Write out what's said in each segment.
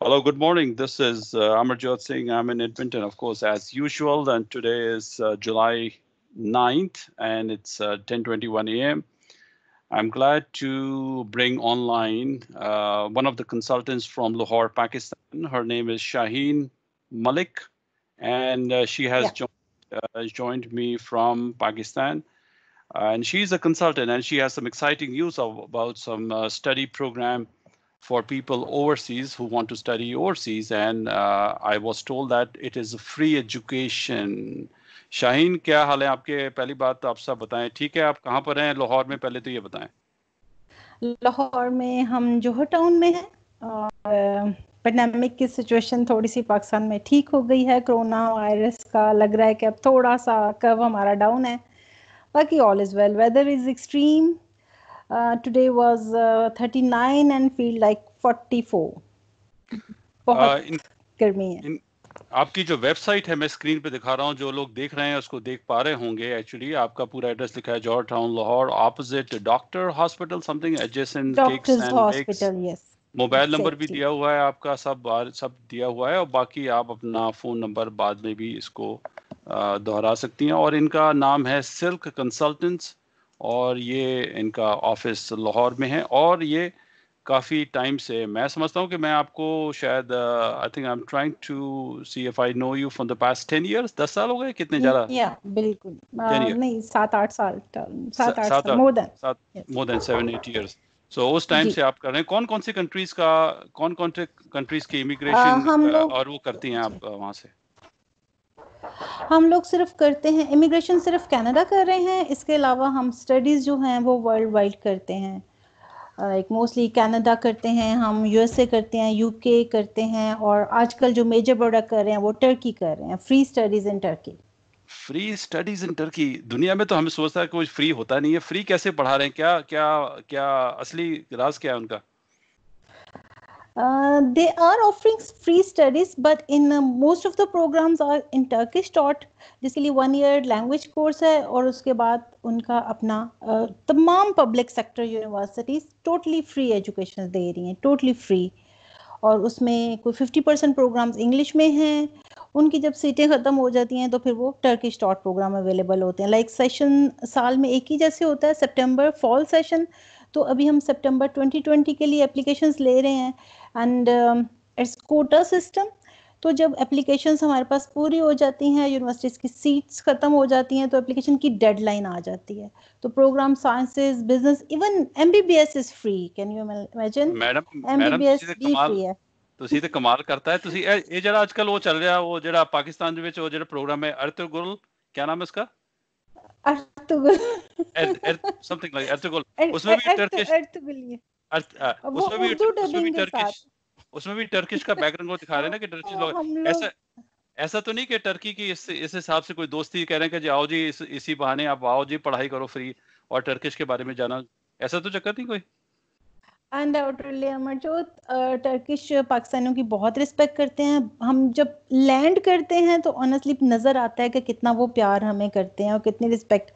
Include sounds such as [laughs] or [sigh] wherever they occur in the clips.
Hello, good morning. This is uh, Amarjot Singh. I'm in Edmonton, of course, as usual. And today is uh, July 9th, and it's 10:21 uh, a.m. I'm glad to bring online uh, one of the consultants from Lahore, Pakistan. Her name is Shaheen Malik, and uh, she has yeah. joined, uh, joined me from Pakistan. and she's a consultant, and she has some exciting news of, about some uh, study program for people overseas who want to study overseas. And uh, I was told that it is a free education. Shaheen क्या हाल है आपके पहली बात आप सब बताएं ठीक है आप कहाँ पर हैं लाहौर में पहले तो ये बताएं लाहौर में हम जोहर टाउन में हैं और पेंडेमिक uh, की सिचुएशन थोड़ी सी पाकिस्तान में ठीक हो गई है कोरोना वायरस का लग रहा है कि अब थोड़ा सा कर्व हमारा डाउन है बाकी all is well weather is extreme uh, today was uh, 39 and feel like 44 uh, गर्मी in, आपकी जो वेबसाइट है मैं स्क्रीन पे दिखा रहा हूँ जो लोग देख रहे हैं उसको देख पा रहे होंगे एक्चुअली आपका पूरा एड्रेस लिखा है George Town Lahore opposite doctor hospital something adjacent hospital yes mobile number भी दिया हुआ है आपका सब सब दिया हुआ है और बाकी आप अपना फ़ोन नंबर बाद में भी इसको दोहरा सकती हैं और इनका नाम है सिल्क कंसल्टेंट्स और ये इनका ऑफिस लाहौर में है और ये काफ़ी टाइम से मैं समझता हूँ कि मैं आपको शायद I think I am trying to see if I know you from the past ten years दस साल हो गए कितने ज़्यादा या बिल्कुल uh, नहीं सात आठ साल सात आठ more more than seven eight years so so, उस टाइम से आप कर रहे हैं कौन कौन सी कंट्रीज का कौन कौन से कंट्रीज की इमिग्रेशन और वो करती हैं आप uh, वहाँ से हम लोग सिर्फ करते हैं इमिग्रेशन सिर्फ कनाडा कर रहे हैं इसके अलावा हम स्टडीज़ जो हैं वो वर्ल्ड वाइड करते हैं लाइक मोस्टली कनाडा करते हैं हम यूएसए करते हैं यूके करते हैं और आजकल जो मेजर प्रोडक्ट कर रहे हैं वो टर्की कर रहे हैं free studies in Turkey free studies in Turkey दुनिया में तो हमें सोचता है कुछ फ्री होता नहीं है फ्री कैसे पढ़ा रहे हैं क्या क्या क्या असली राज क्या है उनका Uh, they are offering free studies, but in uh, most of the programs are in Turkish taught, जिसके लिए वन ईयर लैंग्वेज कोर्स है और उसके बाद उनका अपना uh, तमाम public sector universities totally free education दे रही हैं टोटली फ्री और उसमें कोई फिफ्टी परसेंट प्रोग्राम्स इंग्लिश में हैं उनकी जब सीटें ख़त्म हो जाती हैं तो फिर वो टर्किश टॉट प्रोग्राम अवेलेबल होते हैं लाइक like सेशन साल में एक ही जैसे होता है सितंबर फॉल सेशन तो अभी हम सितंबर 2020 के लिए एप्लीकेशंस ले रहे हैं एंड इट्स कोटा सिस्टम तो जब एप्लीकेशंस हमारे पास पूरी हो जाती हैं यूनिवर्सिटीज़ की सीट्स ख़त्म हो जाती हैं तो एप्लीकेशन की डेडलाइन आ जाती है तो program sciences business even M B B S is free can you imagine madam M B B S भी फ्री है ਤੁਸੀਂ ਤੇ ਕਮਾਲ ਕਰਤਾ ਹੈ ਤੁਸੀਂ ਇਹ ਜਿਹੜਾ ਅੱਜਕੱਲ ਉਹ ਚੱਲ ਰਿਹਾ ਉਹ ਜਿਹੜਾ ਪਾਕਿਸਤਾਨ ਦੇ ਵਿੱਚ ਉਹ ਜਿਹੜਾ ਪ੍ਰੋਗਰਾਮ ਹੈ ਅਰਤਗੁਰਲ ਕੀ ਨਾਮ ਹੈ ਉਸਦਾ समथिंग लाइक अर्तुगुल उसमें भी टर्किश उसमें भी उसमें भी टर्किश उसमें भी टर्किश का बैकग्राउंड दिखा रहे हैं ना कि टर्किश लोग ऐसा ऐसा तो नहीं कि टर्की की इस हिसाब से कोई दोस्ती कह रहे हैं कि आओ जी इस, इसी बहाने आप आओ जी पढ़ाई करो फ्री और टर्किश के बारे में जाना ऐसा तो चक्कर नहीं कोई अनडाउटली अमर जो टर्किश पाकिस्तानियों की बहुत रिस्पेक्ट करते हैं हम जब लैंड करते हैं तो ऑनेस्टली नज़र आता है कि कितना वो प्यार हमें करते हैं और कितनी रिस्पेक्ट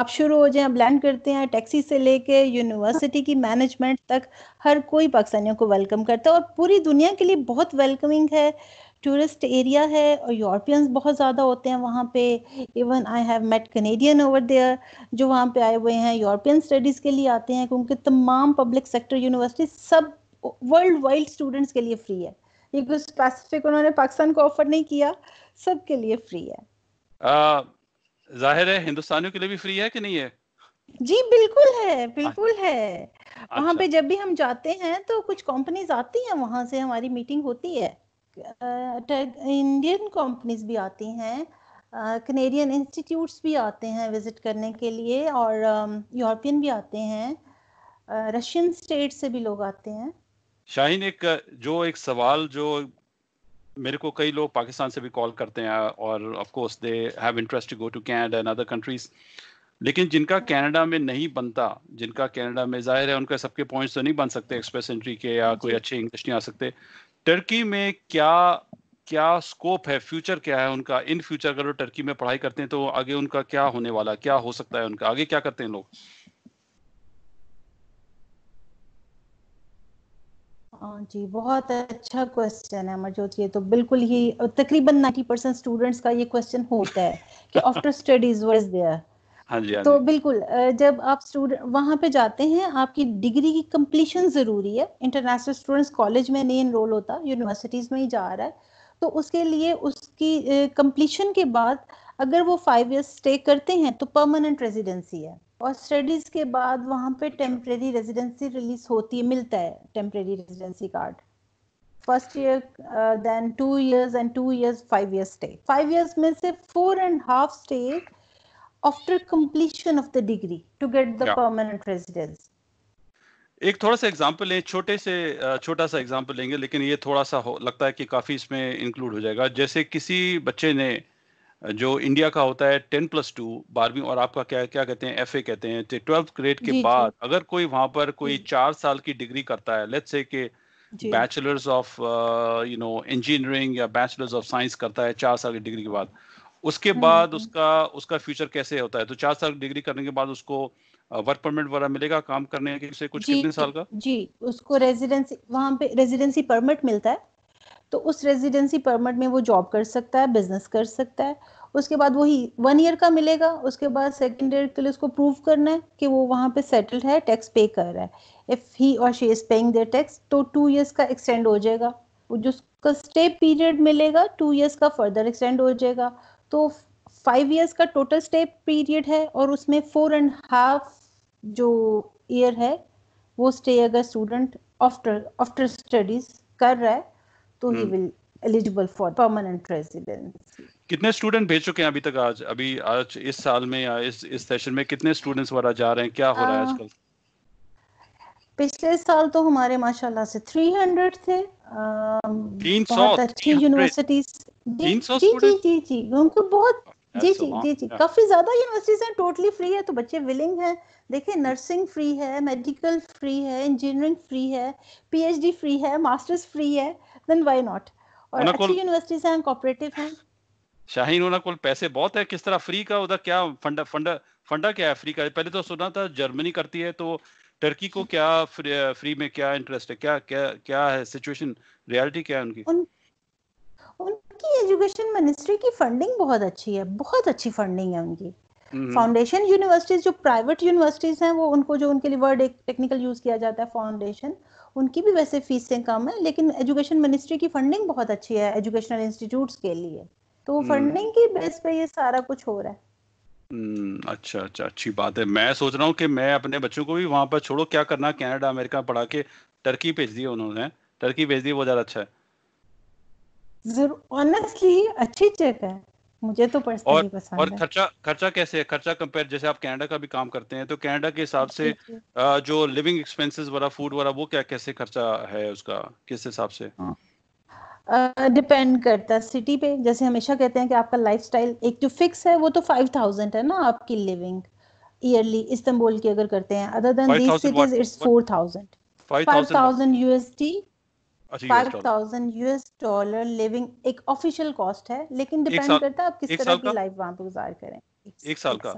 आप शुरू हो जाए आप लैंड करते हैं टैक्सी से लेके यूनिवर्सिटी की मैनेजमेंट तक हर कोई पाकिस्तानियों को वेलकम करता है और पूरी दुनिया के लिए बहुत वेलकमिंग है टूरिस्ट एरिया है और यूरोपियंस बहुत ज़्यादा होते हैं वहाँ पे even I have met Canadian over there जो वहाँ पे आए हुए हैं यूरोपियन स्टडीज़ के लिए आते हैं क्योंकि तमाम पब्लिक सेक्टर यूनिवर्सिटी सब वर्ल्ड वाइड स्टूडेंट्स के लिए फ्री है ये कुछ स्पेसिफिक उन्होंने पाकिस्तान को ऑफर नहीं किया सब के लिए फ्री है आ, जाहिर है हिंदुस्तानियों के लिए भी फ्री है कि नहीं है जी बिल्कुल है बिल्कुल अच्छा। है वहाँ अच्छा। पे जब भी हम जाते हैं तो कुछ कंपनीज आती हैं वहाँ से हमारी मीटिंग होती है इंडियन कंपनीज भी आती हैं कनेडियन इंस्टीट्यूट्स भी आते हैं विज़िट करने के लिए और यूरोपियन भी आते हैं रशियन स्टेट से भी लोग आते हैं शाहीन एक जो एक सवाल जो मेरे को कई लोग पाकिस्तान से भी कॉल करते हैं और of course they have interest to go to Canada and other countries लेकिन जिनका कनाडा में नहीं बनता जिनका कनाडा में जाहिर है उनका सबके पॉइंट्स तो नहीं बन सकते एक्सप्रेस एंट्री के या कोई अच्छे इंग्लिश नहीं आ सकते टर्की में क्या क्या स्कोप है फ्यूचर क्या है उनका इन फ्यूचर अगर टर्की में पढ़ाई करते हैं तो आगे उनका क्या होने वाला क्या हो सकता है उनका आगे क्या करते हैं लोग हाँ जी बहुत अच्छा क्वेश्चन है अमरजोत ये तो बिल्कुल ही तकरीबन नाइन्टी परसेंट स्टूडेंट्स का ये क्वेश्चन होता है कि after studies where is there हाँ जी, हाँ तो बिल्कुल जब आप स्टूडेंट वहां पे जाते हैं आपकी डिग्री की कंप्लीशन ज़रूरी है इंटरनेशनल स्टूडेंट्स कॉलेज में नहीं इनरोल होता यूनिवर्सिटीज़ में ही जा रहा है तो उसके लिए उसकी कंप्लीशन के बाद अगर वो फाइव ईयर्स स्टे करते हैं तो परमानेंट रेजिडेंसी है और स्टडीज़ के बाद वहाँ पे अच्छा। टेम्प्रेरी रेजिडेंसी रिलीज होती है मिलता है temporary residency card first year then two years and two years five year stay five years में से four and half stay after completion of the degree to get the yeah. permanent residence. एक थोड़ा सा example लें छोटे से छोटा सा एग्जांपल लेंगे लेकिन ये थोड़ा सा हो, लगता है कि काफ़ी इसमें इंक्लूड हो जाएगा जैसे किसी बच्चे ने जो इंडिया का होता है टेन प्लस टू बारहवीं और आपका क्या क्या कहते हैं एफ कहते हैं तो ट्वेल्थ ग्रेड के बाद अगर कोई वहाँ पर कोई चार साल की डिग्री करता है लेट्स से कि bachelors of you know engineering या बैचलर्स ऑफ साइंस करता है चार साल की डिग्री के बाद उसके हम्म, बाद हम्म। उसका उसका फ्यूचर कैसे होता है तो चार साल डिग्री करने के बाद उसको वर्क परमिट वगैरह मिलेगा काम करने के से कुछ कितने साल का जी उसको रेजिडेंसी वहाँ पे रेजिडेंसी परमिट मिलता है तो उस रेजिडेंसी परमिट में वो जॉब कर सकता है बिजनेस कर सकता है उसके बाद वही वन ईयर का मिलेगा उसके बाद सेकेंड ईयर के लिए उसको प्रूव करना है कि वो वहाँ पे सेटल्ड है टैक्स पे कर रहा है इफ़ ही और she is paying their tax तो टू ईयर्स का एक्सटेंड हो जाएगा जो उसका स्टे पीरियड मिलेगा टू ईयर्स का फर्दर एक्सटेंड हो जाएगा तो फाइव इयर्स का टोटल स्टेप पीरियड है और उसमें फोर एंड हाफ जो ईयर है वो स्टे अगर स्टूडेंट आफ्टर आफ्टर स्टडीज कर रहा है तो he will eligible for permanent residency कितने स्टूडेंट भेज चुके हैं अभी तक आज अभी आज इस साल में या इस इस सेशन में कितने स्टूडेंट्स वगैरह जा रहे हैं क्या हो रहा है आजकल पिछले साल तो हमारे माशाल्लाह से 300 थे अच्छी यूनिवर्सिटीज जी जी जी जी उनको बहुत जी जी जी जी काफी ज्यादा यूनिवर्सिटीज हैं टोटली फ्री है तो बच्चे विलिंग हैं देखिए नर्सिंग hmm. फ्री है मेडिकल फ्री है इंजीनियरिंग फ्री है पीएचडी फ्री है मास्टर्स फ्री है देन व्हाई नॉट और अच्छी यूनिवर्सिटीज हैं कोऑपरेटिव हैं शाहीन उन्होंने कुल पैसे बहुत है किस तरह फ्री का उधर क्या फंडा फंडा फंडा क्या है फ्री का पहले तो सुना था जर्मनी करती है तो टर्की को क्या फ्री, uh, में क्या इंटरेस्ट है क्या क्या क्या है सिचुएशन रियलिटी क्या है उनकी उन, उनकी एजुकेशन मिनिस्ट्री की फंडिंग बहुत अच्छी है बहुत अच्छी फंडिंग है उनकी फाउंडेशन हम्म। यूनिवर्सिटीज जो प्राइवेट यूनिवर्सिटीज हैं वो उनको जो उनके लिए वर्ड एक टेक्निकल यूज किया जाता है फाउंडेशन उनकी भी वैसे फीसें कम है लेकिन एजुकेशन मिनिस्ट्री की फंडिंग बहुत अच्छी है एजुकेशनल इंस्टीट्यूट्स के लिए तो फंडिंग के बेस पे ये सारा कुछ हो रहा है हम्म, अच्छा अच्छा अच्छी बात है मैं सोच रहा हूँ कि मैं अपने बच्चों को भी वहाँ पर छोड़ो क्या करना कनाडा अमेरिका पढ़ा के टर्की भेज दिए उन्होंने टर्की भेज दी वो ज़्यादा अच्छा है ऑनेस्टली अच्छी जगह है मुझे तो पर्सनली पसंद और खर्चा खर्चा कैसे है खर्चा कंपेयर जैसे आप कनाडा का भी काम करते हैं तो कनाडा के हिसाब से जो लिविंग एक्सपेंसेस वाला फूड वाला वो क्या कैसे खर्चा है उसका किस हिसाब से हाँ. डिपेंड uh, करता है सिटी पे जैसे हमेशा कहते हैं कि आपका लाइफस्टाइल एक जो फिक्स है वो तो फाइव थाउजेंड है ना आपकी लिविंग ईयरली इस्तेमाल की अगर करते हैं other than these cities it's 4000 5000 USD thousand US dollar living एक ऑफिशियल कॉस्ट है लेकिन डिपेंड करता है आप किस तरह की लाइफ वहां पे गुजार करें एक साल का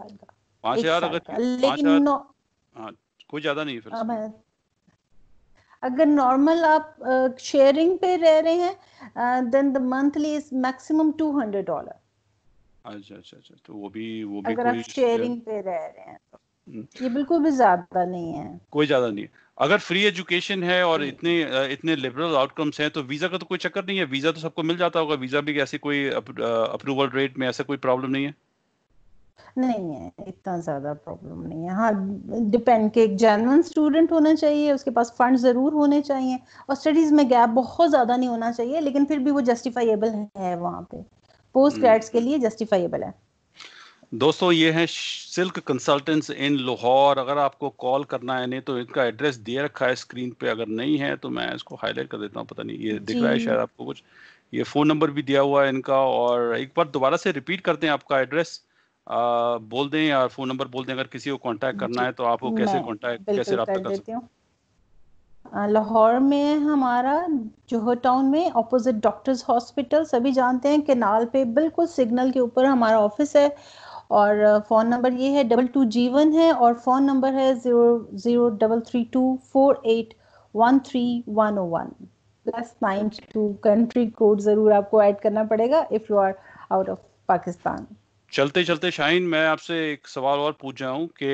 5000 अगर लेकिन हाँ, कोई ज्यादा नहीं फिर अगर नॉर्मल आप शेयरिंग पे रह रहे हैं then the monthly is maximum two hundred dollar अच्छा अच्छा अच्छा तो वो भी वो भी अगर आप शेयरिंग पे रह रहे हैं तो। हम्म। ये बिल्कुल भी ज्यादा नहीं है कोई ज्यादा नहीं अगर फ्री एजुकेशन है और इतने इतने लिबरल आउटकम्स हैं तो वीजा का तो कोई चक्कर नहीं है वीजा तो सबको मिल जाता होगा वीजा भी ऐसी कोई अप्रूवल रेट में ऐसा कोई प्रॉब्लम नहीं है नहीं है इतना ज़्यादा प्रॉब्लम नहीं है हाँ डिपेंड के एक जैनवन स्टूडेंट होना चाहिए उसके पास फंड ज़रूर होने चाहिए और स्टडीज़ में गैप बहुत ज़्यादा नहीं होना चाहिए लेकिन फिर भी वो जस्टिफाइबल है वहाँ पे पोस्ट हम्म। ग्रेड्स के लिए जस्टिफाइबल है दोस्तों ये है सिल्क कंसल्टेंट्स इन लाहौर अगर आपको कॉल करना है नहीं तो इनका एड्रेस दे रखा है स्क्रीन पे अगर नहीं है तो मैं इसको हाईलाइट कर देता हूँ पता नहीं ये दिख रहा है शायद आपको कुछ ये फ़ोन नंबर भी दिया हुआ है इनका और एक बार दोबारा से रिपीट करते हैं आपका एड्रेस बोल दें या फोन नंबर बोल दें अगर किसी को कांटेक्ट करना है तो आपको कैसे कांटेक्ट कैसे रहा कर, कर सकते हैं लाहौर में हमारा जोहर टाउन में ऑपोजिट डॉक्टर्स हॉस्पिटल सभी जानते हैं केनाल पे बिल्कुल सिग्नल के ऊपर हमारा ऑफिस है और फ़ोन नंबर ये है डबल टू जी वन है और फ़ोन नंबर है zero zero double three two four eight one three one O one plus nine two country code ज़रूर आपको ऐड करना पड़ेगा if you are out of Pakistan चलते चलते शाहीन मैं आपसे एक सवाल और पूछ जाऊं कि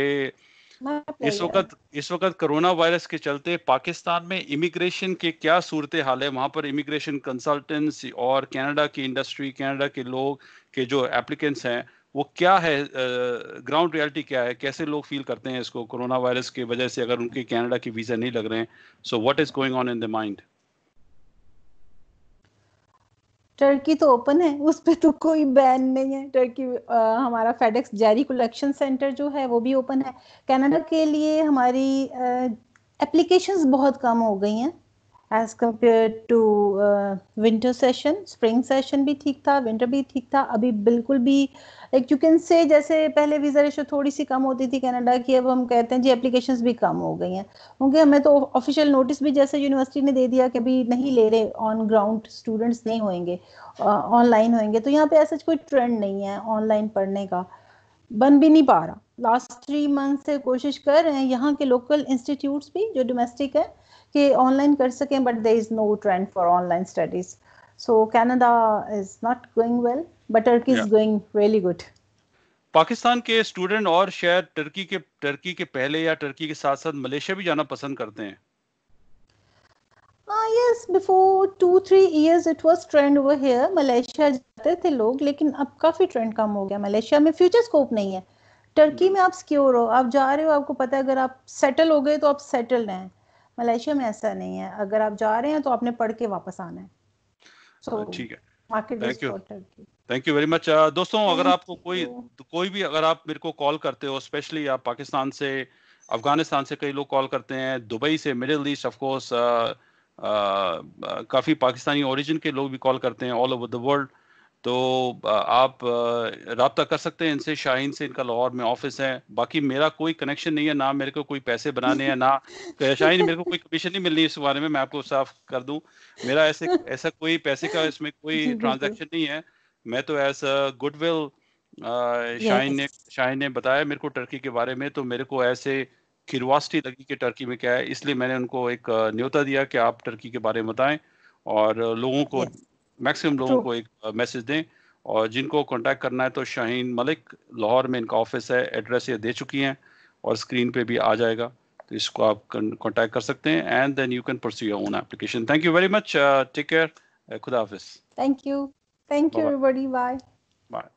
हाँ, इस वक्त इस वक्त कोरोना वायरस के चलते पाकिस्तान में इमिग्रेशन के क्या सूरत हाल है वहाँ पर इमिग्रेशन कंसल्टेंट्स और कनाडा की इंडस्ट्री कनाडा के लोग के जो एप्लीकेंट्स हैं वो क्या है ग्राउंड रियलिटी क्या है कैसे लोग फील करते हैं इसको कोरोना वायरस की वजह से अगर उनके कनाडा के वीज़ा नहीं लग रहे हैं so what is going on in the mind Turkey तो ओपन है उस पर तो कोई बैन नहीं है टर्की आ, हमारा फेडेक्स जैरी कलेक्शन सेंटर जो है वो भी ओपन है कनाडा के लिए हमारी एप्लीकेशंस बहुत कम हो गई हैं as compare to winter session spring session भी ठीक था विंटर भी ठीक था अभी बिल्कुल भी एक यू कैन से जैसे पहले वीज़ा रेशो थोड़ी सी कम होती थी कनाडा की अब हम कहते हैं जी एप्लीकेशंस भी कम हो गई हैं क्योंकि हमें तो ऑफिशियल नोटिस भी जैसे यूनिवर्सिटी ने दे दिया कि अभी नहीं ले रहे ऑन ग्राउंड स्टूडेंट्स नहीं होंगे ऑनलाइन होंगे तो यहाँ पे ऐसा कोई ट्रेंड नहीं है ऑनलाइन पढ़ने का बन भी नहीं पा रहा लास्ट थ्री मंथ से कोशिश कर रहे हैं यहाँ के लोकल इंस्टीट्यूट्स भी जो डोमेस्टिक है कि ऑनलाइन कर सकें but there is no trend for online studies so Canada is not going well but Turkey is going really good Pakistan के स्टूडेंट और शायद टर्की के टर्की के पहले या टर्की के साथ साथ मलेशिया भी जाना पसंद करते हैं yes before two three years it was trend over here Malaysia जाते थे लोग लेकिन अब काफ़ी ट्रेंड कम हो गया मलेशिया में फ्यूचर स्कोप नहीं है टर्की हम्म। में आप सिक्योर हो आप जा रहे हो आपको पता है अगर आप सेटल हो गए तो आप सेटल्ड हैं मलेशिया में ऐसा नहीं है अगर आप जा रहे हैं तो आपने पढ़ के वापस आना है ठीक so, है market thank you thank you very much दोस्तों Thank अगर आपको कोई तो कोई भी अगर आप मेरे को कॉल करते हो स्पेशली आप पाकिस्तान से अफगानिस्तान से कई लोग कॉल करते हैं दुबई से मिडिल ईस्ट ऑफकोर्स काफ़ी पाकिस्तानी ओरिजिन के लोग भी कॉल करते हैं ऑल ओवर द वर्ल्ड तो आप रबता कर सकते हैं इनसे शाहीन से इनका लाहौर में ऑफिस है बाकी मेरा कोई कनेक्शन नहीं है ना मेरे को कोई पैसे बनाने हैं ना [laughs] शाहीन मेरे को कोई कमीशन नहीं मिलनी इस बारे में मैं आपको साफ कर दूं मेरा ऐसे ऐसा कोई पैसे का इसमें कोई ट्रांजेक्शन नहीं है मैं तो एज अ गुडविल शाहीन ने शाहीन ने बताया मेरे को टर्की के बारे में तो मेरे को ऐसे क्यूरवासिटी लगी कि टर्की में क्या है इसलिए मैंने उनको एक न्योता दिया कि आप टर्की के बारे में बताएं और लोगों को मैक्सिमम लोगों तो- को एक मैसेज दें और जिनको कांटेक्ट करना है तो शाहीन मलिक लाहौर में इनका ऑफिस है एड्रेस ये दे चुकी हैं और स्क्रीन पे भी आ जाएगा तो इसको आप कांटेक्ट कर सकते हैं and then you can pursue your own application thank you very much take care खुदा हाफिज thank you thank you everybody bye bye